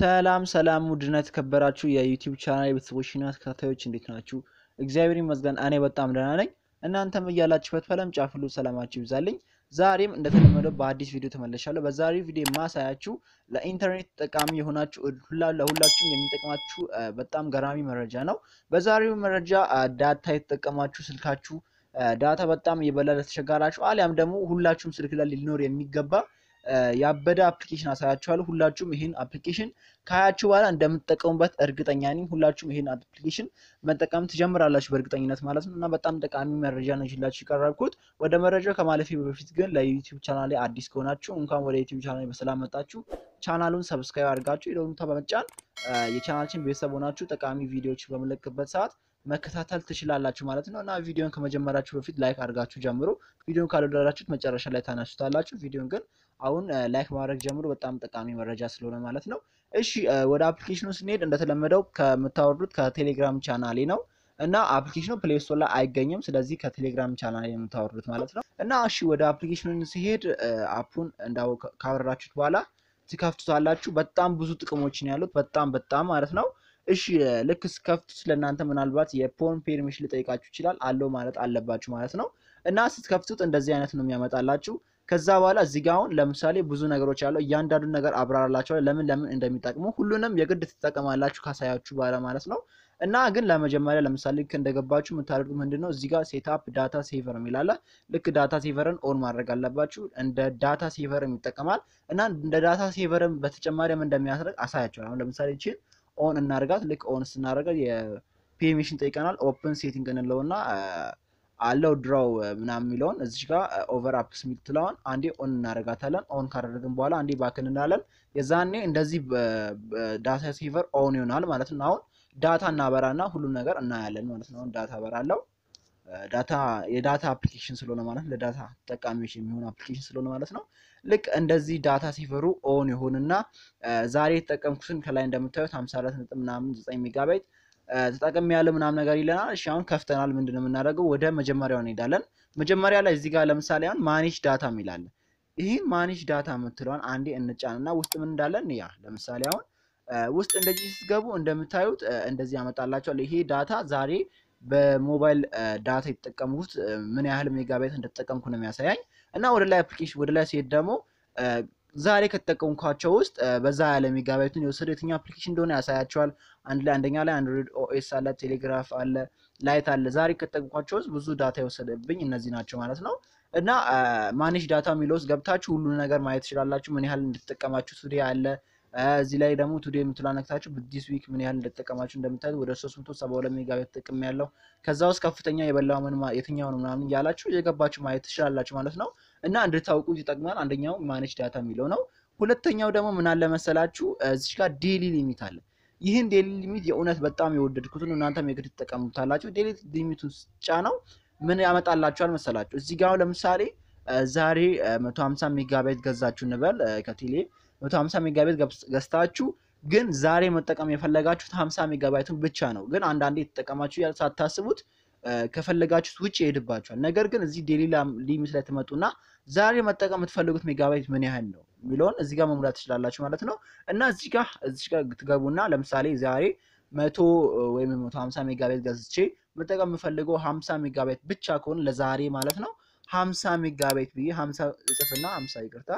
ሰላም ሰላም ውድና የተከበራችሁ የዩቲዩብ ቻናል ቤተሰቦችና ተከታታዮች እንዴት ናችሁ? እግዚአብሔር ይመስገን እኔ በጣም ደህና ነኝ። እናንተም እያላችሁበት በለም ጫፍ ሁሉ ሰላማችሁ ይብዛልኝ። ዛሬም እንደተለመደው በአዲስ ቪዲዮ ተመለሻለሁ። በዛሬው ቪዲዮ የማሳያችሁ ለኢንተርኔት ጠቃሚ የሆናችሁ ለሁላችሁም የሚጠቅማችሁ በጣም ገራሚ መረጃ ነው። በዛሬው መረጃ ዳታ የተጠቀማችሁ ስልካችሁ ዳታ በጣም እየበላ ለተቸገራችሁ አሊያም ደግሞ ሁላችሁም ስልክ ላይ ሊኖር የሚገባ ያበደ አፕሊኬሽን አሳያችኋለሁ። ሁላችሁም ይህን አፕሊኬሽን ካያችሁ በኋላ እንደምትጠቀሙበት እርግጠኛ ነኝ። ሁላችሁም ይህን አፕሊኬሽን መጠቀም ትጀምራላችሁ በእርግጠኝነት ማለት ነው። እና በጣም ጠቃሚ መረጃ ነው ይችላችሁ የቀረብኩት። ወደ መረጃው ከማለፊ በፊት ግን ለዩቲዩብ ቻናሌ አዲስ ከሆናችሁ እንኳን ወደ ዩቲዩብ ቻናል በሰላም መጣችሁ። ቻናሉን ሰብስክራይብ አድርጋችሁ የደወሉን በመጫን የቻናላችን ቤተሰብ ሆናችሁ ጠቃሚ ቪዲዮዎች በምለቅበት ሰዓት መከታተል ትችላላችሁ ማለት ነው እና ቪዲዮን ከመጀመራችሁ በፊት ላይክ አድርጋችሁ ጀምሩ። ቪዲዮን ካልወደዳችሁት መጨረሻ ላይ ታነሱታላችሁ። ቪዲዮን ግን አሁን ላይክ ማድረግ ጀምሩ፣ በጣም ጠቃሚ መረጃ ስለሆነ ማለት ነው። እሺ ወደ አፕሊኬሽኑ ስንሄድ እንደተለመደው ከምታወርዱት ከቴሌግራም ቻናሌ ነው እና አፕሊኬሽኑ ፕሌይ ስቶር ላይ አይገኝም። ስለዚህ ከቴሌግራም ቻናል የምታወርዱት ማለት ነው። እና እሺ ወደ አፕሊኬሽኑን ሲሄድ አፑን እንዳው ካወረዳችሁት በኋላ ትከፍቱታላችሁ። በጣም ብዙ ጥቅሞችን ያሉት በጣም በጣም ማለት ነው። እሺ ልክ ስከፍቱ ስለእናንተ ምናልባት የፖን ፔርሚሽን ሊጠይቃችሁ ይችላል። አለው ማለት አለባችሁ ማለት ነው። እና ስትከፍቱት እንደዚህ አይነት ነው የሚያመጣላችሁ። ከዛ በኋላ እዚህ አሁን ለምሳሌ ብዙ ነገሮች ያለው እያንዳንዱ ነገር አብራራላችኋል፣ ለምን ለምን እንደሚጠቅሙ ሁሉንም የግድ ትጠቀማላችሁ ካሳያችሁ በኋላ ማለት ነው። እና ግን ለመጀመሪያ ለምሳሌ ልክ እንደገባችሁ የምታደርጉ ምንድን ነው እዚህ ጋር ዳታ ሴቨር የሚላለ ልክ ዳታ ሴቨርን ኦን ማድረግ አለባችሁ። እንደ ዳታ ሴቨርም ይጠቀማል እና እንደ ዳታ ሴቨርም በተጨማሪ ምን እንደሚያስደርግ አሳያችኋል። አሁን ለምሳሌ ይችል ኦን እናደርጋት። ልክ ኦን ስናደርገው የፔርሚሽን ጠይቀናል። ኦፕን ሴቲንግ እንለውና አለው ድራው ምናምን የሚለውን እዚች ጋር ኦቨር አፕስ አንዴ ኦን እናደርጋታለን። ኦን ካደረግን በኋላ አንዴ ባክ እንላለን። የዛኔ እንደዚህ ዳታ ሴቨር ኦን ይሆናል ማለት ነው። አሁን ዳታ እናበራና ሁሉም ነገር እናያለን ማለት ነው። ዳታ አበራለው። ዳታ የዳታ አፕሊኬሽን ስለሆነ ማለት ለዳታ ተጠቃሚዎች የሚሆን አፕሊኬሽን ስለሆነ ማለት ነው። ልክ እንደዚህ ዳታ ሲፈሩ ኦን ይሁንና ዛሬ የተጠቀምኩትን ከላይ እንደምታዩት 54 ነጥብ ምናምን 9 ሜጋባይት ተጠቅም ያለ ምናምን ነገር ይለናል። እሺ አሁን ከፍተናል። ምንድን ነው የምናደርገው? ወደ መጀመሪያው እንሄዳለን። መጀመሪያ ላይ እዚህ ጋር ለምሳሌ አሁን ማኔጅ ዳታ የሚላለን ይህን ማኔጅ ዳታ የምትለዋን አንዴ እንጫንና ውስጥ ምን እንዳለን ያ ለምሳሌ አሁን ውስጥ እንደዚህ ስትገቡ እንደምታዩት እንደዚህ ያመጣላቸዋል። ይሄ ዳታ ዛሬ በሞባይል ዳታ የተጠቀምኩት ምን ያህል ሜጋባይት እንደተጠቀምኩ ነው የሚያሳያኝ። እና ወደ ላይ አፕሊኬሽን ወደ ላይ ሲሄድ ደግሞ ዛሬ ከተጠቀምኳቸው ውስጥ በዛ ያለ ሜጋባይቱን የወሰደው የትኛው አፕሊኬሽን እንደሆነ ያሳያቸዋል። አንድ ላይ አንደኛ ላይ አንድሮይድ ኦኤስ አለ፣ ቴሌግራፍ አለ፣ ላይት አለ። ዛሬ ከተጠቀምኳቸው ውስጥ ብዙ ዳታ የወሰደብኝ እነዚህ ናቸው ማለት ነው። እና ማኔጅ ዳታ የሚለው ውስጥ ገብታችሁ ሁሉን ነገር ማየት ትችላላችሁ። ምን ያህል እንድትጠቀማችሁ ሱዲ አለ እዚህ ላይ ደግሞ ቱዴ የምትሏ ነክታችሁ ዲስ ዊክ ምን ያህል እንደተጠቀማችሁ እንደምታዩት ወደ 372 ሜጋባይት ጥቅም ያለው ከዛ ውስጥ ከፍተኛ የበላው ምን የትኛውን ምናምን እያላችሁ እየገባችሁ ማየት ትችላላችሁ ማለት ነው። እና እንድታውቁ ይጠቅማል። አንደኛው ማኔጅ ዳታ የሚለው ነው። ሁለተኛው ደግሞ ምን አለ መሰላችሁ እዚች ጋር ዴሊ ሊሚት አለ። ይህን ዴሊ ሊሚት የእውነት በጣም የወደድኩትን እናንተም የግድ ትጠቀሙታላችሁ። ዴሊ ሊሚቱን ነው ምን ያመጣላችኋል መሰላችሁ እዚህ ጋር ለምሳሌ ዛሬ 150 ሜጋባይት ገዛችሁ እንበል ከቴሌ መቶ ሜጋ ሜጋባይት ገዝታችሁ ግን ዛሬ መጠቀም የፈለጋችሁት ሜጋ ሜጋባይቱን ብቻ ነው። ግን አንዳንዴ የተጠቀማችሁ ሳታስቡት ከፈለጋችሁት ውጭ ይሄድባችኋል። ነገር ግን እዚህ ዴሊ ሊሚት ላይ ትመጡና ዛሬ መጠቀም የምትፈልጉት ሜጋባይት ምን ያህል ነው የሚለውን እዚህ ጋር መሙላት ትችላላችሁ ማለት ነው። እና እዚህ ጋር እዚህ ጋር ትገቡና ለምሳሌ ዛሬ መቶ ወይም መቶ ሀምሳ ሜጋባይት ገዝቼ መጠቀም የምፈልገው ሀምሳ ሜጋባይት ብቻ ከሆነ ለዛሬ ማለት ነው ሀምሳ ሜጋባይት ብዬ ሀምሳ እጽፍና ሀምሳ ይቅርታ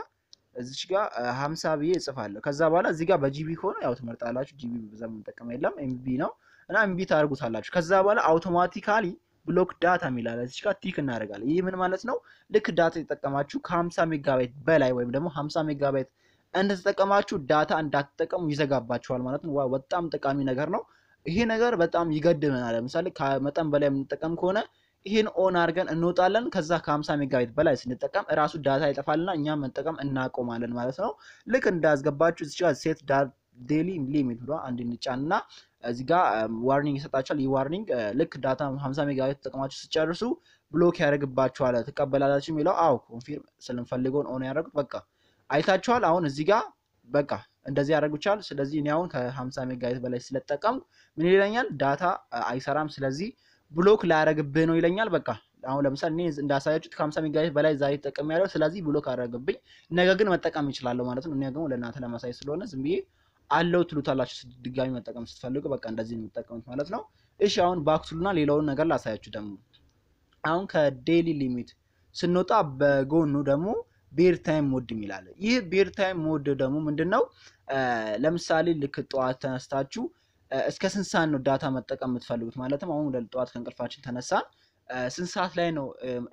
እዚች ጋር ሀምሳ ብዬ እጽፋለሁ። ከዛ በኋላ እዚህ ጋር በጂቢ ከሆነ ያው ትመርጣላችሁ። ጂቢ በዛ መጠቀም የለም ኤምቢ ነው እና ኤምቢ ታደርጉታላችሁ። ከዛ በኋላ አውቶማቲካሊ ብሎክ ዳታ የሚላለ እዚች ጋር ቲክ እናደርጋለን። ይህ ምን ማለት ነው? ልክ ዳታ የተጠቀማችሁ ከሀምሳ ሜጋባይት በላይ ወይም ደግሞ ሀምሳ ሜጋባይት እንደተጠቀማችሁ ዳታ እንዳትጠቀሙ ይዘጋባችኋል ማለት ነው። በጣም ጠቃሚ ነገር ነው። ይሄ ነገር በጣም ይገድመናል። ለምሳሌ ከመጠን በላይ የምንጠቀም ከሆነ ይህን ኦን አድርገን እንወጣለን። ከዛ ከ50 ሜጋቢት በላይ ስንጠቀም እራሱ ዳታ ይጠፋልና እኛ መጠቀም እናቆማለን ማለት ነው። ልክ እንዳስገባችሁ እዚህ ጋር ሴት ዴሊ ሊሚት ብሎ አንድ እንጫንና እዚህ ጋር ዋርኒንግ um, ይሰጣችኋል። ይህ ዋርኒንግ uh, ልክ ዳታ 50 ሜጋቢት ተጠቅማችሁ ስጨርሱ ብሎክ ያደርግባችኋል። ትቀበላላችሁ የሚለው አዎ፣ ኮንፊርም ስለምፈልገውን ኦን ያደረጉት በቃ አይታችኋል። አሁን እዚህ ጋር በቃ እንደዚህ ያደርጉቻል። ስለዚህ እኔ አሁን ከ50 ሜጋቢት በላይ ስለጠቀምኩ ምን ይለኛል? ዳታ uh, አይሰራም። ስለዚህ ብሎክ ላረግብህ ነው ይለኛል። በቃ አሁን ለምሳሌ እኔ እንዳሳያችሁት ከሀምሳ ሜጋባይት በላይ ዛሬ ተጠቀም ያለው ስለዚህ ብሎክ አረግብኝ ነገ ግን መጠቀም ይችላለሁ ማለት ነው። እኔ ደግሞ ለእናንተ ለማሳየት ስለሆነ ዝም ብዬ አለው ትሉታላችሁ። ድጋሚ መጠቀም ስትፈልጉ በቃ እንደዚህ ነው የምትጠቀሙት ማለት ነው። እሺ አሁን ባክ ሌላውን ነገር ላሳያችሁ ደግሞ አሁን ከዴይሊ ሊሚት ስንወጣ በጎኑ ደግሞ ቤር ታይም ሞድ የሚላለ ይህ ቤር ታይም ሞድ ደግሞ ምንድን ነው? ለምሳሌ ልክ ጠዋት ተነስታችሁ እስከ ስንት ሰዓት ነው ዳታ መጠቀም የምትፈልጉት? ማለትም አሁን ወደ ለጠዋት ከእንቅልፋችን ተነሳን ስንት ሰዓት ላይ ነው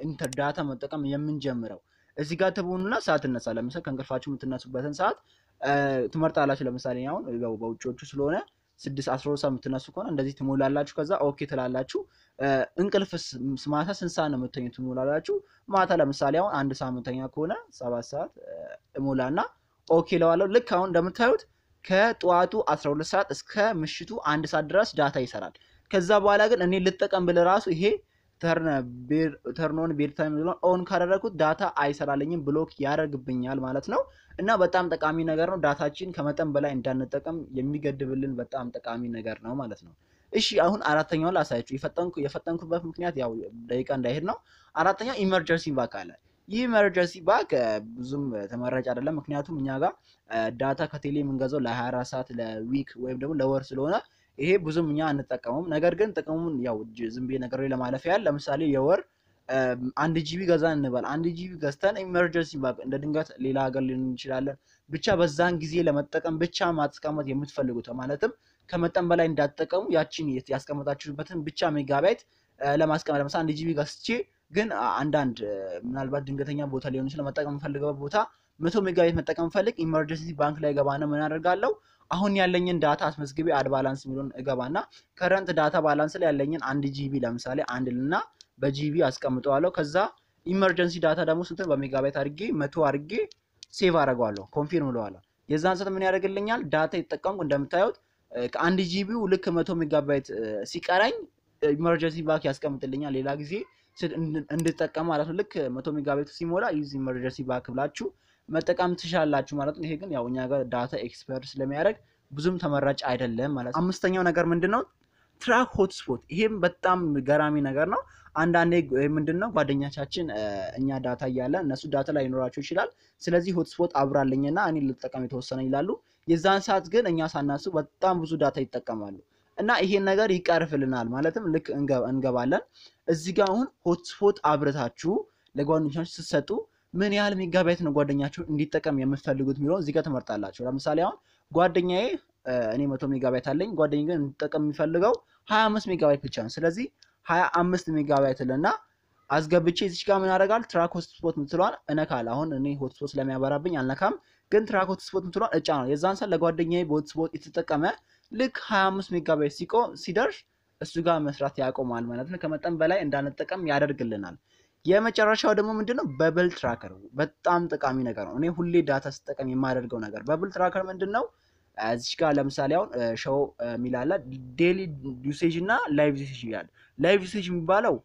ኢንተር ዳታ መጠቀም የምንጀምረው? እዚህ ጋር ትቡኑና ሰዓት እነሳ ለምሳሌ ከእንቅልፋችሁ የምትነሱበትን ሰዓት ትመርጣላችሁ። ለምሳሌ አሁን በውጪዎቹ ስለሆነ ስድስት አስራ ሁለት ሰዓት የምትነሱ ከሆነ እንደዚህ ትሞላላችሁ። ከዛ ኦኬ ትላላችሁ። እንቅልፍ ማታ ስንት ሰዓት ነው የምተኙት ትሞላላችሁ። ማታ ለምሳሌ አሁን አንድ ሰዓት የምተኛ ከሆነ ሰባት ሰዓት እሞላና ኦኬ እለዋለሁ። ልክ አሁን እንደምታዩት ከጠዋቱ 12 ሰዓት እስከ ምሽቱ አንድ ሰዓት ድረስ ዳታ ይሰራል። ከዛ በኋላ ግን እኔ ልጠቀም ብለ ራሱ ይሄ ተርኖን ቤድ ታይም ብሎን ኦን ካደረግኩት ዳታ አይሰራልኝም፣ ብሎክ ያደርግብኛል ማለት ነው። እና በጣም ጠቃሚ ነገር ነው። ዳታችን ከመጠን በላይ እንዳንጠቀም የሚገድብልን በጣም ጠቃሚ ነገር ነው ማለት ነው። እሺ አሁን አራተኛውን ላሳያችሁ። የፈጠንኩበት ምክንያት ያው ደቂቃ እንዳይሄድ ነው። አራተኛው ኢመርጀንሲ ባክ አለ። ይህ መረጃ ሲባክ ብዙም ተመራጭ አይደለም። ምክንያቱም እኛ ጋር ዳታ ከቴሌ የምንገዛው ለ24 ሰዓት ለዊክ ወይም ደግሞ ለወር ስለሆነ ይሄ ብዙም እኛ አንጠቀመውም። ነገር ግን ጥቅሙን ያው ዝም ብዬ ነገር ለማለፍ ያህል ለምሳሌ የወር አንድ ጂቢ ገዛ እንበል። አንድ ጂቢ ገዝተን ኢመርጀንሲ ባክ እንደ ድንገት ሌላ ሀገር ሊሆን እንችላለን ብቻ በዛን ጊዜ ለመጠቀም ብቻ ማስቀመጥ የምትፈልጉት ማለትም ከመጠን በላይ እንዳትጠቀሙ ያቺን ያስቀመጣችሁበትን ብቻ ሜጋባይት ለማስቀመጥ ለምሳ አንድ ጂቢ ገዝቼ ግን አንዳንድ ምናልባት ድንገተኛ ቦታ ሊሆን ይችላል መጠቀም የምፈልገው ቦታ መቶ ሜጋቤት መጠቀም ፈልግ ኢመርጀንሲ ባንክ ላይ ነው ምን አደርጋለው አሁን ያለኝን ዳታ አስመዝግቤ አድ ባላንስ የሚለውን እገባና ከረንት ዳታ ባላንስ ላይ ያለኝን አንድ ጂቢ ለምሳሌ አንድ ልና በጂቢ አስቀምጠዋለሁ። ከዛ ኢመርጀንሲ ዳታ ደግሞ ስንት በሜጋቤት አድርጌ መቶ አድርጌ ሴቭ አደርገዋለሁ። ኮንፊርም እለዋለሁ። የዛን ሰዓት ምን ያደርግልኛል? ዳታ የተጠቀምኩ እንደምታዩት ከአንድ ጂቢው ልክ መቶ ሜጋባይት ሲቀረኝ ኢመርጀንሲ ባንክ ያስቀምጥልኛል። ሌላ ጊዜ እንድጠቀሙ ማለት ነው። ልክ መቶ ሜጋባይቱ ሲሞላ ዩዝ ኢመርጀንሲ ባክ ብላችሁ መጠቀም ትችላላችሁ ማለት ነው። ይሄ ግን ያው እኛ ጋር ዳታ ኤክስፐርት ስለሚያደርግ ብዙም ተመራጭ አይደለም ማለት ነው። አምስተኛው ነገር ምንድን ነው? ትራክ ሆትስፖት። ይሄም በጣም ገራሚ ነገር ነው። አንዳንዴ ምንድን ነው ጓደኛቻችን እኛ ዳታ እያለ እነሱ ዳታ ላይ ሊኖራቸው ይችላል። ስለዚህ ሆትስፖት አብራልኝና እኔ ልጠቀም የተወሰነ ይላሉ። የዛን ሰዓት ግን እኛ ሳናስብ በጣም ብዙ ዳታ ይጠቀማሉ። እና ይሄን ነገር ይቀርፍልናል ማለትም ልክ እንገባለን። እዚህ ጋር አሁን ሆትስፖት አብረታችሁ ለጓደኞቻችሁ ስትሰጡ ምን ያህል ሜጋ ነው ጓደኛችሁ እንዲጠቀም የምትፈልጉት የሚለውን እዚህ ጋር ትመርጣላችሁ። ለምሳሌ አሁን ጓደኛዬ እኔ መቶ ሜጋ አለኝ፣ ጓደኝ ግን እንዲጠቀም የሚፈልገው ሀያ አምስት ሜጋ ብቻ ነው። ስለዚህ ሀያ አምስት ሜጋ ልና አስገብቼ እዚች ጋር ምን ያደርጋል ትራክ ሆትስፖት ምትሏል እነካል። አሁን እኔ ሆትስፖት ስለሚያበራብኝ አልነካም፣ ግን ትራክ ሆትስፖት ምትሏል እጫ ነው የዛን ሰዓት ለጓደኛዬ በሆትስፖት የተጠቀመ ልክ 25 ሜጋባይት ሲቆ ሲደርስ እሱ ጋር መስራት ያቆማል ማለት ነው። ከመጠን በላይ እንዳንጠቀም ያደርግልናል። የመጨረሻው ደግሞ ምንድነው? በብል ትራከር በጣም ጠቃሚ ነገር ነው። እኔ ሁሌ ዳታ ስጠቀም የማደርገው ነገር በብል ትራከር ምንድነው? እዚች ጋር ለምሳሌ አሁን ሸው የሚላለ ዴሊ ዩሴጅ እና ላይቭ ዩሴጅ ይላል። ላይቭ ዩሴጅ የሚባለው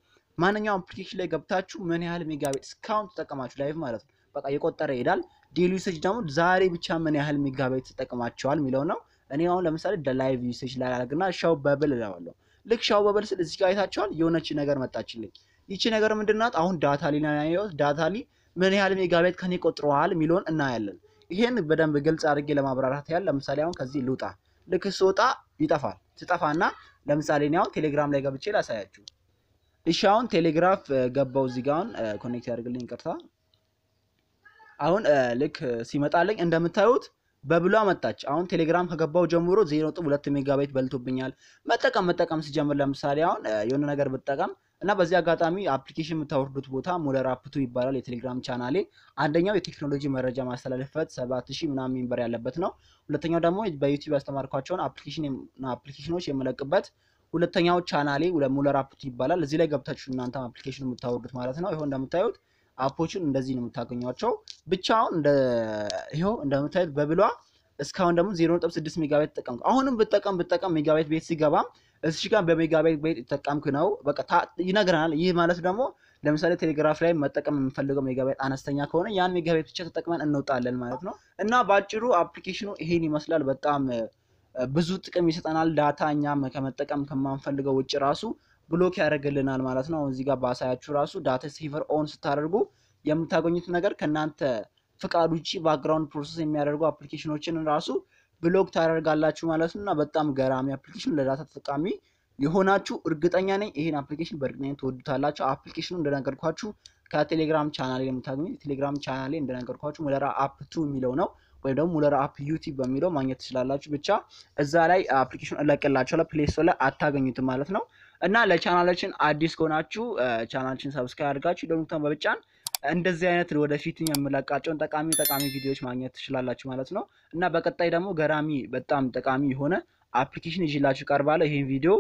ማንኛውም አፕሊኬሽን ላይ ገብታችሁ ምን ያህል ሜጋቤት እስካሁን ተጠቀማችሁ ላይቭ ማለት ነው። በቃ የቆጠረ ይሄዳል። ዴሊ ዩሴጅ ደግሞ ዛሬ ብቻ ምን ያህል ሜጋቤት ተጠቅማችኋል የሚለው ነው። እኔ አሁን ለምሳሌ ላይቭ ዩሴጅ ላላረግና ሻው በብል እለዋለሁ። ልክ ሻው በብል ስል እዚህ ጋር አይታችኋል፣ የሆነች ነገር መጣችልኝ። ይቺ ነገር ምንድናት? አሁን ዳታ ሊ ናያወት ዳታ ሊ ምን ያህል ሜጋቤት ከኔ ቆጥረዋል የሚለውን እናያለን። ይሄን በደንብ ግልጽ አድርጌ ለማብራራት ያህል ለምሳሌ አሁን ከዚህ ልውጣ። ልክ ስወጣ ይጠፋል። ትጠፋና ለምሳሌ እኔ አሁን ቴሌግራም ላይ ገብቼ ላሳያችሁ። እሺ አሁን ቴሌግራፍ uh, ገባው እዚህ ጋር አሁን ኮኔክት uh, ያደርግልኝ። ቅርታ። አሁን uh, ልክ ሲመጣልኝ እንደምታዩት በብሎ አመጣች። አሁን ቴሌግራም ከገባው ጀምሮ ዜሮ ነጥብ ሁለት ሜጋባይት በልቶብኛል። መጠቀም መጠቀም ሲጀምር ለምሳሌ አሁን የሆነ ነገር ብጠቀም እና በዚህ አጋጣሚ አፕሊኬሽን የምታወርዱት ቦታ ሞለር አፕቱ ይባላል የቴሌግራም ቻናሌ። አንደኛው የቴክኖሎጂ መረጃ ማስተላለፍበት ሰባት ሺህ ምናምን ሜምበር ያለበት ነው። ሁለተኛው ደግሞ በዩቲዩብ ያስተማርኳቸውን አፕሊኬሽኖች የመለቅበት ሁለተኛው ቻናሌ ሙለር አፕቱ ይባላል። እዚህ ላይ ገብታችሁ እናንተ አፕሊኬሽን የምታወርዱት ማለት ነው። ይሆን እንደምታዩት አፖቹን እንደዚህ ነው የምታገኟቸው። ብቻውን እንደ ይኸው እንደምታዩት በብሏ እስካሁን ደግሞ 0.6 ሜጋባይት ተጠቀምኩ። አሁንም ብጠቀም ብጠቀም ሜጋባይት ቤት ሲገባም እዚህ ጋር በሜጋባይት ቤት ተጠቀምኩ ነው በቃ ይነግረናል። ይህ ማለት ደግሞ ለምሳሌ ቴሌግራፍ ላይ መጠቀም የምፈልገው ሜጋባይት አነስተኛ ከሆነ ያን ሜጋባይት ብቻ ተጠቅመን እንወጣለን ማለት ነው። እና በአጭሩ አፕሊኬሽኑ ይሄን ይመስላል። በጣም ብዙ ጥቅም ይሰጠናል። ዳታ እኛም ከመጠቀም ከማንፈልገው ውጭ ራሱ ብሎክ ያደርግልናል ማለት ነው። አሁን እዚህ ጋር ባሳያችሁ ራሱ ዳታ ሴቨር ኦን ስታደርጉ የምታገኙት ነገር ከእናንተ ፍቃድ ውጭ ባክግራውንድ ፕሮሰስ የሚያደርጉ አፕሊኬሽኖችን ራሱ ብሎክ ታደርጋላችሁ ማለት ነው እና በጣም ገራሚ አፕሊኬሽን ለዳታ ተጠቃሚ የሆናችሁ እርግጠኛ ነኝ ይህን አፕሊኬሽን በእርግጠኝነት ትወዱታላችሁ። አፕሊኬሽኑ እንደነገርኳችሁ ከቴሌግራም ቻናሌ የምታገኙ ቴሌግራም ቻናሌ እንደነገርኳችሁ ሙለራ አፕ ቱ የሚለው ነው ወይም ደግሞ ሙለራ አፕ ዩቲብ በሚለው ማግኘት ትችላላችሁ። ብቻ እዛ ላይ አፕሊኬሽን እለቅላችኋለሁ። ፕሌይ ስቶር ላይ አታገኙትም ማለት ነው። እና ለቻናላችን አዲስ ከሆናችሁ ቻናላችን ሰብስክራይብ አድርጋችሁ ደግሞ በብጫን እንደዚህ አይነት ወደፊት የምለቃቸውን ጠቃሚ ጠቃሚ ቪዲዮዎች ማግኘት ትችላላችሁ ማለት ነው እና በቀጣይ ደግሞ ገራሚ በጣም ጠቃሚ የሆነ አፕሊኬሽን ይዤላችሁ ቀርባለሁ። ይህን ቪዲዮ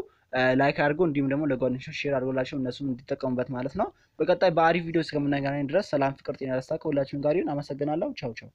ላይክ አድርጎ እንዲሁም ደግሞ ለጓደኞች ሼር አድርጎላቸው እነሱም እንዲጠቀሙበት ማለት ነው። በቀጣይ በአሪፍ ቪዲዮ እስከምንገናኝ ድረስ ሰላም፣ ፍቅር፣ ጤና ደስታ ከሁላችሁም ጋር ይሁን። አመሰግናለሁ። ቻው ቻው።